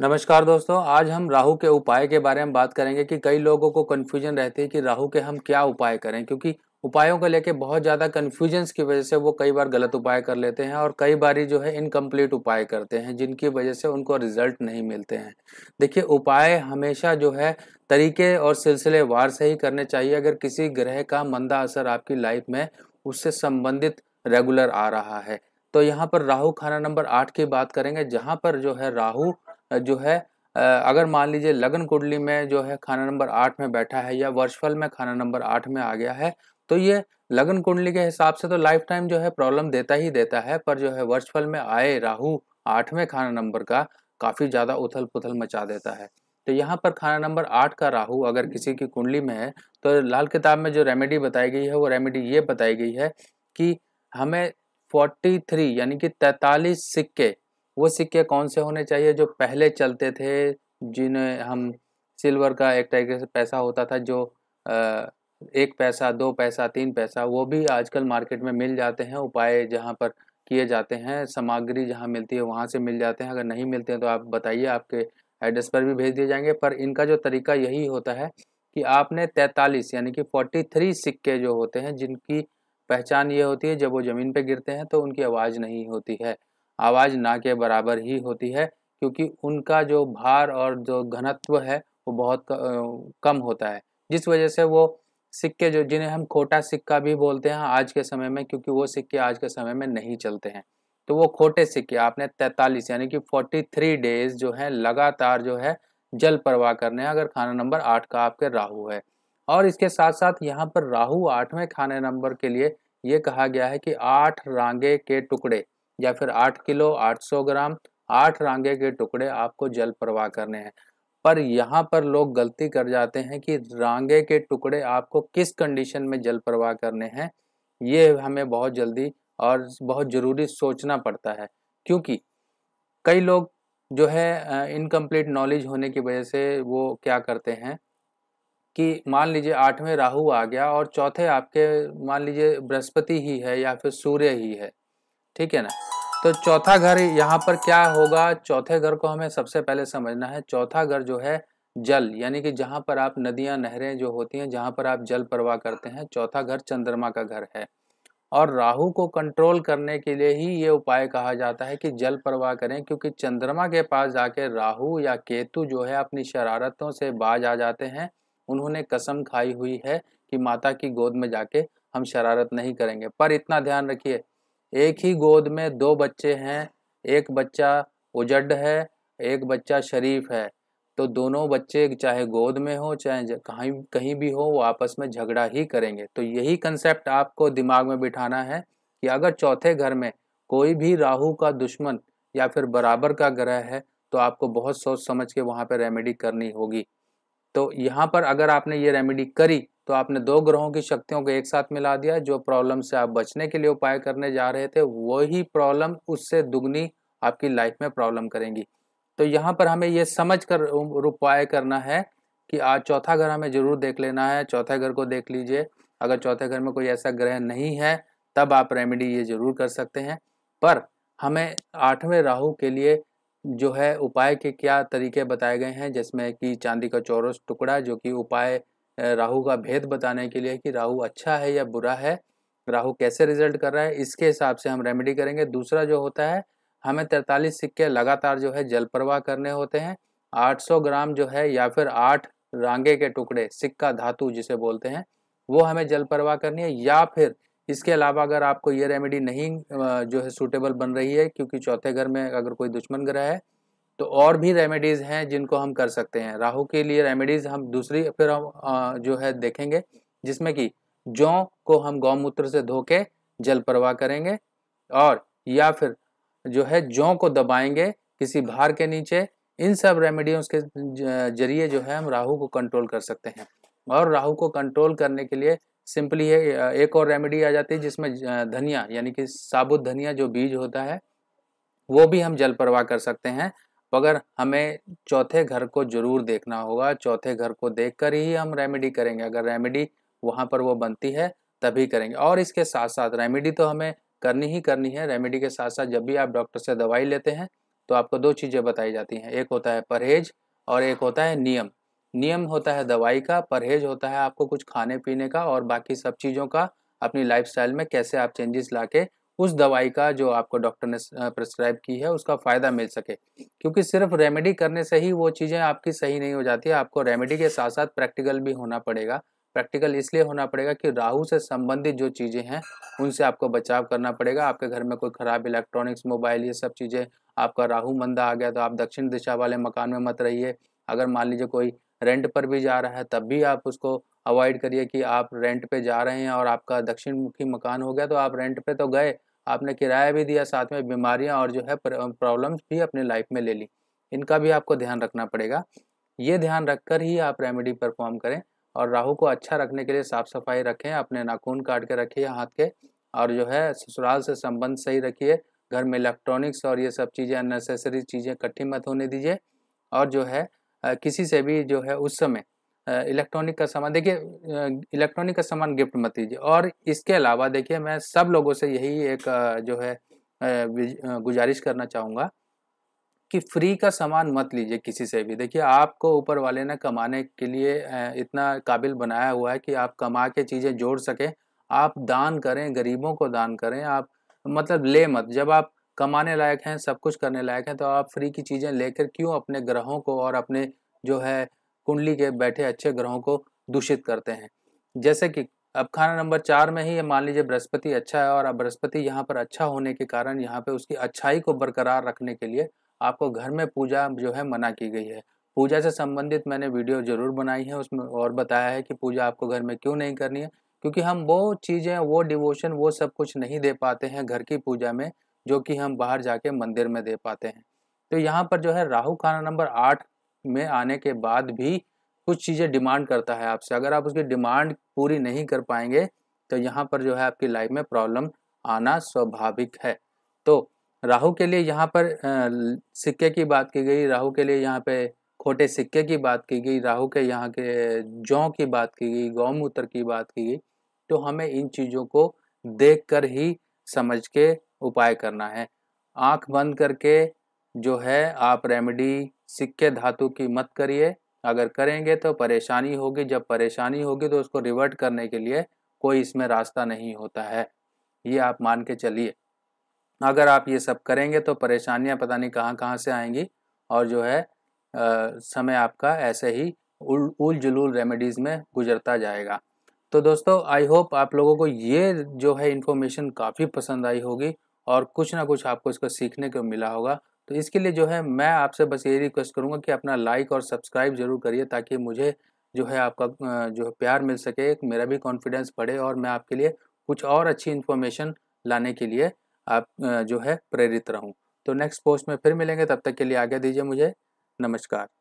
नमस्कार दोस्तों आज हम राहु के उपाय के बारे में बात करेंगे कि कई लोगों को कन्फ्यूजन रहती है कि राहु के हम क्या उपाय करें क्योंकि उपायों को लेके बहुत ज़्यादा कन्फ्यूजन्स की वजह से वो कई बार गलत उपाय कर लेते हैं और कई बार जो है इनकम्प्लीट उपाय करते हैं जिनकी वजह से उनको रिजल्ट नहीं मिलते हैं देखिए उपाय हमेशा जो है तरीके और सिलसिलेवार से ही करने चाहिए अगर किसी ग्रह का मंदा असर आपकी लाइफ में उससे संबंधित रेगुलर आ रहा है तो यहाँ पर राहु खाना नंबर आठ की बात करेंगे जहाँ पर जो है राहु जो है अगर मान लीजिए लगन कुंडली में जो है खाना नंबर आठ में बैठा है या वर्षफल में खाना नंबर आठ में आ गया है तो ये लगन कुंडली के हिसाब से तो लाइफ टाइम जो है प्रॉब्लम देता ही देता है पर जो है वर्षफल में आए राहु आठवें खाना नंबर का काफ़ी ज़्यादा उथल पुथल मचा देता है तो यहाँ पर खाना नंबर आठ का राहु अगर किसी की कुंडली में है तो लाल किताब में जो रेमेडी बताई गई है वो रेमेडी ये बताई गई है कि हमें 43 यानी कि 43 सिक्के वो सिक्के कौन से होने चाहिए जो पहले चलते थे जिन्हें हम सिल्वर का एक तरीके से पैसा होता था जो एक पैसा दो पैसा तीन पैसा वो भी आजकल मार्केट में मिल जाते हैं उपाय जहाँ पर किए जाते हैं सामग्री जहाँ मिलती है वहाँ से मिल जाते हैं अगर नहीं मिलते हैं तो आप बताइए आपके एड्रेस पर भी भेज दिए जाएंगे पर इनका जो तरीका यही होता है कि आपने तैंतालीस यानी कि फोर्टी थ्री सिक्के जो होते हैं जिनकी पहचान ये होती है जब वो ज़मीन पर गिरते हैं तो उनकी आवाज़ नहीं होती है आवाज़ ना के बराबर ही होती है क्योंकि उनका जो भार और जो घनत्व है वो बहुत कम होता है जिस वजह से वो सिक्के जो जिन्हें हम खोटा सिक्का भी बोलते हैं आज के समय में क्योंकि वो सिक्के आज के समय में नहीं चलते हैं तो वो खोटे सिक्के आपने तैतालीस यानी कि फोर्टी थ्री डेज जो है लगातार जो है जल प्रवाह करने हैं अगर खाना नंबर आठ का आपके राहु है और इसके साथ साथ यहाँ पर राहु आठवें खाने नंबर के लिए ये कहा गया है कि आठ रांगे के टुकड़े या फिर आठ किलो आठ सौ ग्राम आठ रांगे के टुकड़े आपको जल प्रवाह करने हैं पर यहाँ पर लोग गलती कर जाते हैं कि रांगे के टुकड़े आपको किस कंडीशन में जल प्रवाह करने हैं ये हमें बहुत जल्दी और बहुत ज़रूरी सोचना पड़ता है क्योंकि कई लोग जो है इनकम्प्लीट नॉलेज होने की वजह से वो क्या करते हैं कि मान लीजिए आठवें राहु आ गया और चौथे आपके मान लीजिए बृहस्पति ही है या फिर सूर्य ही है ठीक है ना तो चौथा घर यहाँ पर क्या होगा चौथे घर को हमें सबसे पहले समझना है चौथा घर जो है जल यानी कि जहाँ पर आप नदियाँ नहरें जो होती हैं जहाँ पर आप जल प्रवाह करते हैं चौथा घर चंद्रमा का घर है और राहु को कंट्रोल करने के लिए ही ये उपाय कहा जाता है कि जल प्रवाह करें क्योंकि चंद्रमा के पास जाके राहु या केतु जो है अपनी शरारतों से बाज आ जाते हैं उन्होंने कसम खाई हुई है कि माता की गोद में जाके हम शरारत नहीं करेंगे पर इतना ध्यान रखिए एक ही गोद में दो बच्चे हैं एक बच्चा उजड है एक बच्चा शरीफ है तो दोनों बच्चे चाहे गोद में हो चाहे कहीं कहीं भी हो वो आपस में झगड़ा ही करेंगे तो यही कंसेप्ट आपको दिमाग में बिठाना है कि अगर चौथे घर में कोई भी राहु का दुश्मन या फिर बराबर का ग्रह है तो आपको बहुत सोच समझ के वहाँ पर रेमेडी करनी होगी तो यहाँ पर अगर आपने ये रेमेडी करी तो आपने दो ग्रहों की शक्तियों को एक साथ मिला दिया जो प्रॉब्लम से आप बचने के लिए उपाय करने जा रहे थे वही प्रॉब्लम उससे दुगनी आपकी लाइफ में प्रॉब्लम करेंगी तो यहाँ पर हमें ये समझ कर उपाय करना है कि आज चौथा घर हमें जरूर देख लेना है चौथे घर को देख लीजिए अगर चौथे घर में कोई ऐसा ग्रह नहीं है तब आप रेमेडी ये जरूर कर सकते हैं पर हमें आठवें राहु के लिए जो है उपाय के क्या तरीके बताए गए हैं जिसमें कि चांदी का चौरस टुकड़ा जो कि उपाय राहु का भेद बताने के लिए कि राहु अच्छा है या बुरा है राहु कैसे रिजल्ट कर रहा है इसके हिसाब से हम रेमेडी करेंगे दूसरा जो होता है हमें तैंतालीस सिक्के लगातार जो है जल प्रवाह करने होते हैं 800 ग्राम जो है या फिर आठ रांगे के टुकड़े सिक्का धातु जिसे बोलते हैं वो हमें जल प्रवाह करनी है या फिर इसके अलावा अगर आपको ये रेमेडी नहीं जो है सूटेबल बन रही है क्योंकि चौथे घर में अगर कोई दुश्मन ग्रह है तो और भी रेमेडीज़ हैं जिनको हम कर सकते हैं राहु के लिए रेमेडीज़ हम दूसरी फिर हम जो है देखेंगे जिसमें कि जौ को हम गौमूत्र से धो के जल प्रवाह करेंगे और या फिर जो है जौ को दबाएंगे किसी भार के नीचे इन सब रेमेडियों के जरिए जो है हम राहु को कंट्रोल कर सकते हैं और राहु को कंट्रोल करने के लिए सिंपली है एक और रेमेडी आ जाती है जिसमें धनिया यानी कि साबुत धनिया जो बीज होता है वो भी हम जल प्रवाह कर सकते हैं मगर हमें चौथे घर को जरूर देखना होगा चौथे घर को देखकर ही हम रेमेडी करेंगे अगर रेमेडी वहाँ पर वो बनती है तभी करेंगे और इसके साथ साथ रेमेडी तो हमें करनी ही करनी है रेमेडी के साथ साथ जब भी आप डॉक्टर से दवाई लेते हैं तो आपको दो चीज़ें बताई जाती हैं एक होता है परहेज और एक होता है नियम नियम होता है दवाई का परहेज होता है आपको कुछ खाने पीने का और बाकी सब चीज़ों का अपनी लाइफस्टाइल में कैसे आप चेंजेस ला के उस दवाई का जो आपको डॉक्टर ने प्रिस्क्राइब की है उसका फ़ायदा मिल सके क्योंकि सिर्फ रेमेडी करने से ही वो चीज़ें आपकी सही नहीं हो जाती है आपको रेमेडी के साथ साथ प्रैक्टिकल भी होना पड़ेगा प्रैक्टिकल इसलिए होना पड़ेगा कि राहु से संबंधित जो चीज़ें हैं उनसे आपको बचाव करना पड़ेगा आपके घर में कोई ख़राब इलेक्ट्रॉनिक्स मोबाइल ये सब चीज़ें आपका राहु मंदा आ गया तो आप दक्षिण दिशा वाले मकान में मत रहिए अगर मान लीजिए कोई रेंट पर भी जा रहा है तब भी आप उसको अवॉइड करिए कि आप रेंट पे जा रहे हैं और आपका दक्षिण मुखी मकान हो गया तो आप रेंट पे तो गए आपने किराया भी दिया साथ में बीमारियां और जो है प्रॉब्लम्स भी अपने लाइफ में ले ली इनका भी आपको ध्यान रखना पड़ेगा ये ध्यान रखकर ही आप रेमेडी परफॉर्म करें और राहु को अच्छा रखने के लिए साफ सफाई रखें अपने नाखून काट के रखिए हाथ के और जो है ससुराल से संबंध सही रखिए घर में इलेक्ट्रॉनिक्स और ये सब चीज़ें अननेसेसरी चीज़ें इकट्ठी मत होने दीजिए और जो है किसी से भी जो है उस समय इलेक्ट्रॉनिक का सामान देखिए इलेक्ट्रॉनिक का सामान गिफ्ट मत दीजिए और इसके अलावा देखिए मैं सब लोगों से यही एक जो है गुजारिश करना चाहूँगा कि फ्री का सामान मत लीजिए किसी से भी देखिए आपको ऊपर वाले ने कमाने के लिए इतना काबिल बनाया हुआ है कि आप कमा के चीज़ें जोड़ सकें आप दान करें गरीबों को दान करें आप मतलब ले मत जब आप कमाने लायक हैं सब कुछ करने लायक हैं तो आप फ्री की चीज़ें लेकर क्यों अपने ग्रहों को और अपने जो है कुंडली के बैठे अच्छे ग्रहों को दूषित करते हैं जैसे कि अब खाना नंबर चार में ही ये मान लीजिए बृहस्पति अच्छा है और अब बृहस्पति यहाँ पर अच्छा होने के कारण यहाँ पे उसकी अच्छाई को बरकरार रखने के लिए आपको घर में पूजा जो है मना की गई है पूजा से संबंधित मैंने वीडियो ज़रूर बनाई है उसमें और बताया है कि पूजा आपको घर में क्यों नहीं करनी है क्योंकि हम वो चीज़ें वो डिवोशन वो सब कुछ नहीं दे पाते हैं घर की पूजा में जो कि हम बाहर जाके मंदिर में दे पाते हैं तो यहाँ पर जो है राहु खाना नंबर आठ में आने के बाद भी कुछ चीज़ें डिमांड करता है आपसे अगर आप उसकी डिमांड पूरी नहीं कर पाएंगे तो यहाँ पर जो है आपकी लाइफ में प्रॉब्लम आना स्वाभाविक है तो राहु के लिए यहाँ पर सिक्के की बात की गई राहु के लिए यहाँ पे खोटे सिक्के की बात की गई राहु के यहाँ के जौ की बात की गई गौमूत्र की बात की गई तो हमें इन चीज़ों को देख कर ही समझ के उपाय करना है आंख बंद करके जो है आप रेमेडी सिक्के धातु की मत करिए अगर करेंगे तो परेशानी होगी जब परेशानी होगी तो उसको रिवर्ट करने के लिए कोई इसमें रास्ता नहीं होता है ये आप मान के चलिए अगर आप ये सब करेंगे तो परेशानियां पता नहीं कहाँ कहाँ से आएंगी और जो है आ, समय आपका ऐसे ही उल उल जुलूल रेमेडीज़ में गुजरता जाएगा तो दोस्तों आई होप आप लोगों को ये जो है इन्फॉर्मेशन काफ़ी पसंद आई होगी और कुछ ना कुछ आपको इसको सीखने को मिला होगा तो इसके लिए जो है मैं आपसे बस यही रिक्वेस्ट करूँगा कि अपना लाइक और सब्सक्राइब जरूर करिए ताकि मुझे जो है आपका जो है प्यार मिल सके मेरा भी कॉन्फिडेंस बढ़े और मैं आपके लिए कुछ और अच्छी इन्फॉर्मेशन लाने के लिए आप जो है प्रेरित रहूँ तो नेक्स्ट पोस्ट में फिर मिलेंगे तब तक के लिए आगे दीजिए मुझे नमस्कार